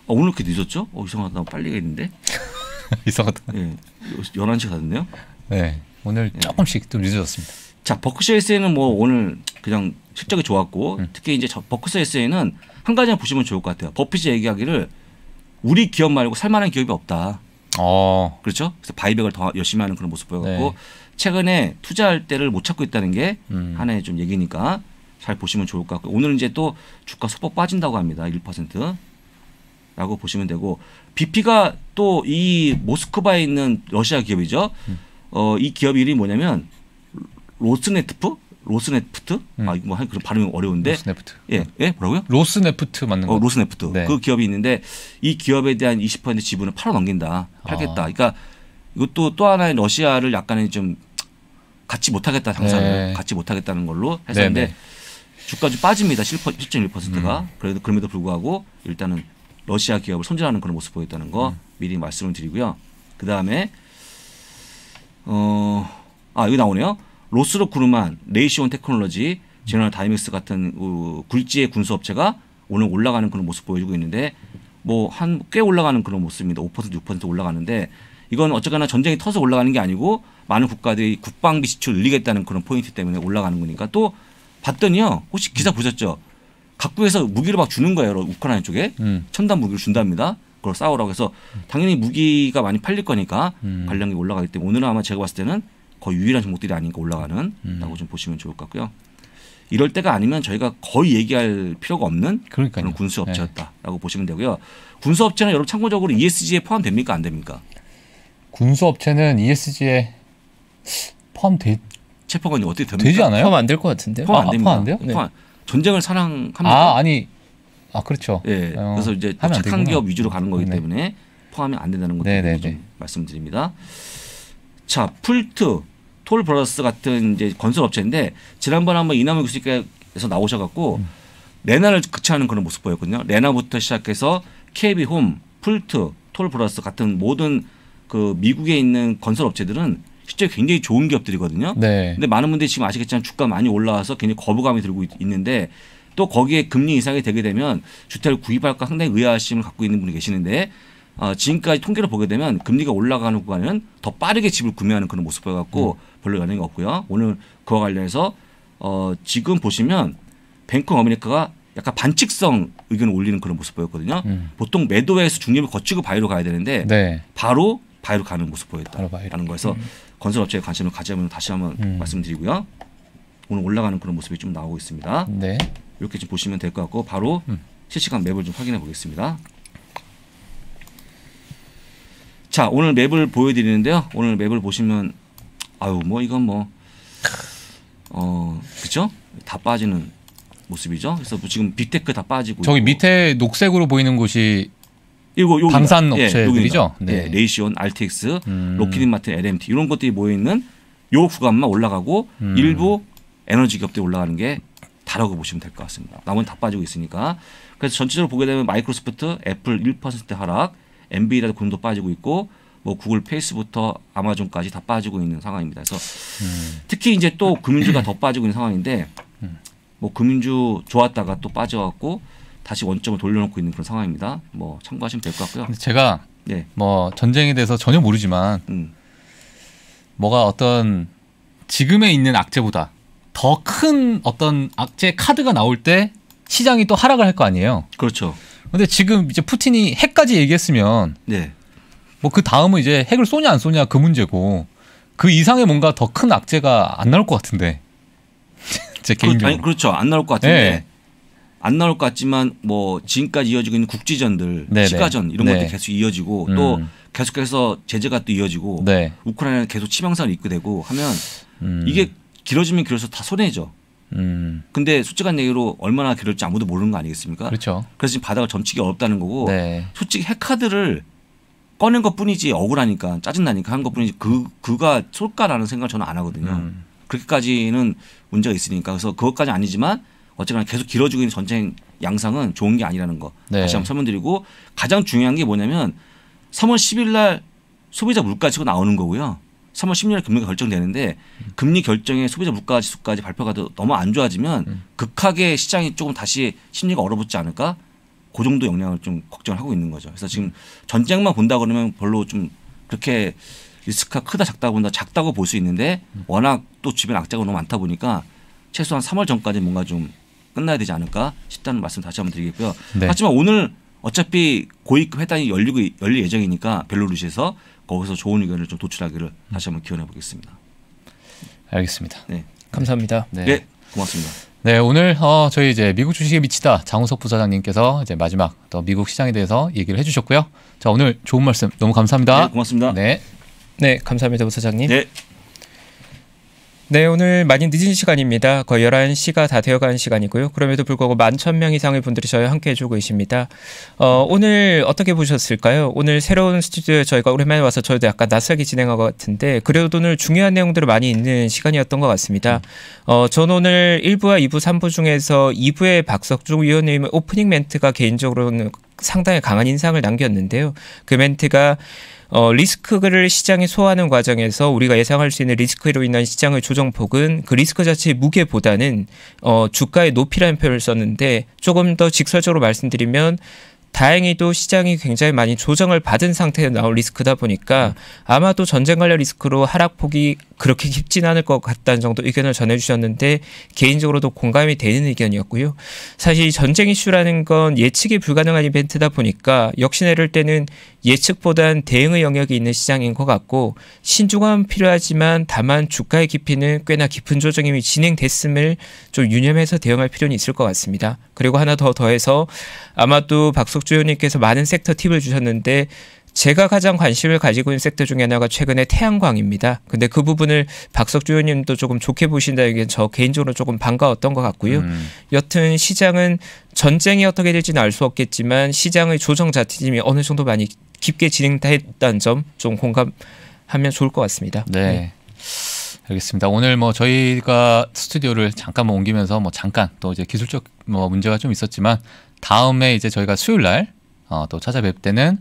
어, 오늘 이렇게 늦었죠? 어, 이상하다. 빨리 가야 했는데. 이상하다. 예. 11시 가 됐네요. 네. 오늘 음. 조금씩 좀 늦어졌습니다. 자, 버크셔 에세이는 뭐 오늘 그냥 실적이 좋았고 음. 특히 이제 버크셔 에세이는 한 가지만 보시면 좋을 것 같아요. 버핏이 얘기하기를 우리 기업 말고 살만한 기업이 없다. 어. 그렇죠? 그래서 바이백을 더 열심히 하는 그런 모습 보여갖고 네. 최근에 투자할 때를 못 찾고 있다는 게 음. 하나의 좀 얘기니까 잘 보시면 좋을 것 같고 오늘은 이제 또 주가 소폭 빠진다고 합니다. 1%라고 보시면 되고 BP가 또 이 모스크바에 있는 러시아 기업이죠. 음. 어, 이 기업 이름이 뭐냐면 로스네프트 로스네프트 음. 아 이거 뭐 그런 발음이 어려운데 로스네프트 예, 예 뭐라고요? 로스네프트 맞는 어, 거 어, 로스네프트 네. 그 기업이 있는데 이 기업에 대한 20% 지분을 팔아 넘긴다 팔겠다 아. 그러니까 이것도 또 하나의 러시아를 약간의 좀 같이 못하겠다 당사를 네. 같이 못하겠다는 걸로 했었는데 네, 네. 주가 좀 빠집니다 7.1%가 음. 그래도 그럼에도 불구하고 일단은 러시아 기업을 손질하는 그런 모습 보였다는 거 음. 미리 말씀을 드리고요 그 다음에 어, 아, 여기 나오네요. 로스로 구르만, 레이시온 테크놀로지, 제너럴 다이믹스 같은 어, 굴지의 군수업체가 오늘 올라가는 그런 모습 보여주고 있는데 뭐 한 꽤 올라가는 그런 모습입니다. 5% 6% 올라가는데 이건 어쨌거나 전쟁이 터서 올라가는 게 아니고 많은 국가들이 국방비 지출 을 늘리겠다는 그런 포인트 때문에 올라가는 거니까 또 봤더니요. 혹시 기사 보셨죠? 각국에서 무기를 막 주는 거예요. 우크라이나 쪽에 음. 첨단 무기를 준답니다. 그걸 싸우라고 해서 당연히 무기가 많이 팔릴 거니까 음. 관련이 올라가기 때문에 오늘은 아마 제가 봤을 때는 거의 유일한 종목들이 아닌가 올라가는 라고 음. 좀 보시면 좋을 것 같고요. 이럴 때가 아니면 저희가 거의 얘기할 필요가 없는 그러니까요. 그런 군수업체였다라고 네. 보시면 되고요. 군수업체는 여러분 참고적으로 ESG에 포함됩니까 안 됩니까? 군수업체는 ESG에 포함돼 채퍼건이 어떻게 됩니까? 되지 않아요? 포함 안될것 같은데. 요 포함 안 아, 됩니다. 포함 안 돼요? 네. 네. 포함. 네. 전쟁을 사랑합니까? 아 아니 아 그렇죠. 예. 어, 그래서 이제 착한 기업 위주로 가는 거기 네. 때문에 네. 포함이 안 된다는 것도 네네 네, 네. 말씀드립니다. 자, 풀트, 톨 브러스 같은 이제 건설 업체인데 지난번 한번 이남우 교수님께서 나오셔갖고 음. 레나를 극치하는 그런 모습 보였거든요. 레나부터 시작해서 KB홈, 풀트, 톨 브러스 같은 모든 그 미국에 있는 건설 업체들은 실제 굉장히 좋은 기업들이거든요. 네. 근데 많은 분들이 지금 아시겠지만 주가 많이 올라와서 굉장히 거부감이 들고 있는데 또 거기에 금리 인상이 되게 되면 주택을 구입할까 상당히 의아심을 갖고 있는 분이 계시는데 어, 지금까지 통계를 보게 되면 금리가 올라가는 구간은 더 빠르게 집을 구매하는 그런 모습 보여갖고 음. 별로 연행이 없고요. 오늘 그와 관련해서 어, 지금 보시면 뱅크 어메리카가 약간 반칙성 의견을 올리는 그런 모습 보였거든요. 음. 보통 매도에서 중립을 거치고 바이로 가야 되는데 네. 바로 바이로 가는 모습 보였다라는 거에서 음. 건설업체의 관심을 가져보면 다시 한번 음. 말씀드리고요. 오늘 올라가는 그런 모습이 좀 나오고 있습니다. 네. 이렇게 좀 보시면 될 것 같고 바로 음. 실시간 맵을 좀 확인해 보겠습니다. 자 오늘 맵을 보여드리는데요. 오늘 맵을 보시면 아유 뭐 이건 뭐 어 그죠? 다 빠지는 모습이죠. 그래서 뭐 지금 빅테크 다 빠지고 저기 있고. 밑에 녹색으로 보이는 곳이 이거 요 방산 예, 업체들이죠. 예, 네. 예, 레이시온, RTX, 음. 로키딘마트, LMT 이런 것들이 모여 있는 요 구간만 올라가고 음. 일부 에너지 기업들이 올라가는 게 다라고 보시면 될 것 같습니다. 나머지 다 빠지고 있으니까. 그래서 전체적으로 보게 되면 마이크로소프트, 애플 1% 하락, 엔비디아도 금도 빠지고 있고 뭐 구글 페이스부터 아마존까지 다 빠지고 있는 상황입니다. 그래서 음. 특히 이제 또 금융주가 더 빠지고 있는 상황인데 뭐 금융주 좋았다가 또 빠져갖고 다시 원점을 돌려놓고 있는 그런 상황입니다. 뭐 참고하시면 될 것 같고요. 제가 네. 뭐 전쟁에 대해서 전혀 모르지만 음. 뭐가 어떤 지금에 있는 악재보다 더큰 어떤 악재 카드가 나올 때 시장이 또 하락을 할 거 아니에요. 그렇죠. 근데 지금 이제 푸틴이 핵까지 얘기했으면 네. 뭐그 다음은 이제 핵을 쏘냐 안 쏘냐 그 문제고 그 이상의 뭔가 더 큰 악재가 안 나올 것 같은데. 제 개인적으로. 그렇죠. 아니, 그렇죠. 안 나올 것 같은데. 네. 안 나올 것 같지만 뭐 지금까지 이어지고 있는 국지전들, 네네. 네. 시가전 이런 것도 네. 계속 이어지고 음. 또 계속해서 제재가 또 이어지고 네. 우크라이나는 계속 치명상을 입게 되고 하면 음. 이게 길어지면 길어서 다 손해죠. 음. 근데 솔직한 얘기로 얼마나 길을지 아무도 모르는 거 아니겠습니까? 그렇죠. 그래서 지금 바다가 점치기 어렵다는 거고 네. 솔직히 해카드를 꺼낸 것 뿐이지 억울하니까 짜증나니까 한 것 뿐이지 그, 그가 쏠까라는 생각을 저는 안 하거든요. 음. 그렇게까지는 문제가 있으니까 그래서 그것까지 아니지만 어쨌거나 계속 길어지고 있는 전쟁 양상은 좋은 게 아니라는 거 네. 다시 한번 설명드리고 가장 중요한 게 뭐냐면 3월 10일 날 소비자 물가 치가 나오는 거고요. 3월 16일 금리가 결정되는데 금리 결정에 소비자 물가 지수까지 발표가 너무 안 좋아지면 음. 극하게 시장이 조금 다시 심리가 얼어붙지 않을까? 그 정도 영향을 좀 걱정을 하고 있는 거죠. 그래서 지금 전쟁만 본다 그러면 별로 좀 그렇게 리스크가 크다 작다 본다 작다고 볼 수 있는데 워낙 또 주변 악재가 너무 많다 보니까 최소한 3월 전까지 뭔가 좀 끝나야 되지 않을까 싶다는 말씀 다시 한번 드리겠고요. 네. 하지만 오늘 어차피 고위급 회담이 열리고 열릴 예정이니까 벨로루시에서 거기서 좋은 의견을 좀 도출하기를 다시 한번 기원해 보겠습니다. 알겠습니다. 네. 감사합니다. 네. 네. 네. 고맙습니다. 네, 오늘 어, 저희 이제 미국 주식에 미치다 장우석 부사장님께서 이제 마지막 또 미국 시장에 대해서 얘기를 해주셨고요. 자, 오늘 좋은 말씀 너무 감사합니다. 네, 고맙습니다. 네, 네 감사합니다, 부사장님. 네. 네, 오늘 많이 늦은 시간입니다. 거의 11시가 다 되어가는 시간이고요. 그럼에도 불구하고 만 천 명 이상의 분들이 저희 함께 해주고 계십니다. 어, 오늘 어떻게 보셨을까요? 오늘 새로운 스튜디오에 저희가 오랜만에 와서 저희도 약간 낯설게 진행한 것 같은데, 그래도 오늘 중요한 내용들을 많이 있는 시간이었던 것 같습니다. 어, 전 오늘 1부와 2부, 3부 중에서 2부의 박석중 위원님의 오프닝 멘트가 개인적으로는 상당히 강한 인상을 남겼는데요. 그 멘트가 어, 리스크를 시장에 소화하는 과정에서 우리가 예상할 수 있는 리스크로 인한 시장의 조정폭은 그 리스크 자체의 무게보다는 어, 주가의 높이라는 표현을 썼는데 조금 더 직설적으로 말씀드리면 다행히도 시장이 굉장히 많이 조정을 받은 상태에 나올 리스크다 보니까 아마도 전쟁 관련 리스크로 하락폭이 그렇게 깊진 않을 것 같다는 정도 의견을 전해주셨는데 개인적으로도 공감이 되는 의견이었고요. 사실 전쟁 이슈라는 건 예측이 불가능한 이벤트다 보니까 역시해를 때는 예측보단 대응의 영역이 있는 시장인 것 같고 신중함 필요하지만 다만 주가의 깊이는 꽤나 깊은 조정이 진행됐음을 좀 유념해서 대응할 필요는 있을 것 같습니다. 그리고 하나 더 더해서 아마도 박석주 의원님께서 많은 섹터 팁을 주셨는데 제가 가장 관심을 가지고 있는 섹터 중에 하나가 최근에 태양광입니다. 근데 그 부분을 박석주 의원님도 조금 좋게 보신다는 게저 개인적으로 조금 반가웠던 것 같고요. 음. 여튼 시장은 전쟁이 어떻게 될지는 알 수 없겠지만 시장의 조정 자체팀이 어느 정도 많이 깊게 진행했다는 점 좀 공감하면 좋을 것 같습니다. 네. 네. 알겠습니다. 오늘 뭐 저희가 스튜디오를 잠깐 뭐 옮기면서 뭐 잠깐 또 이제 기술적 뭐 문제가 좀 있었지만 다음에 이제 저희가 수요일 날또 어 찾아뵐 때는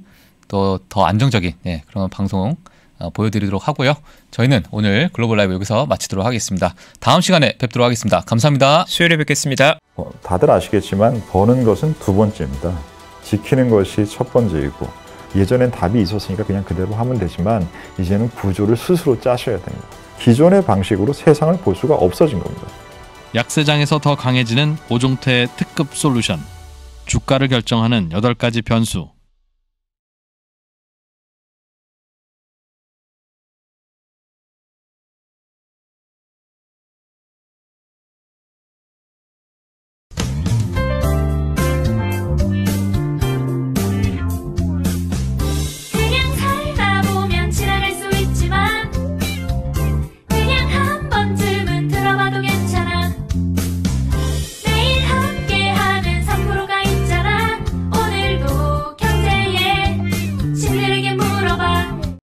또 더 안정적인 예, 그런 방송 어 보여드리도록 하고요. 저희는 오늘 글로벌 라이브 여기서 마치도록 하겠습니다. 다음 시간에 뵙도록 하겠습니다. 감사합니다. 수요일에 뵙겠습니다. 뭐 다들 아시겠지만 버는 것은 두 번째입니다. 지키는 것이 첫 번째이고 예전엔 답이 있었으니까 그냥 그대로 하면 되지만 이제는 구조를 스스로 짜셔야 됩니다. 기존의 방식으로 세상을 볼 수가 없어진 겁니다. 약세장에서 더 강해지는 오종태의 특급 솔루션. 주가를 결정하는 8가지 변수.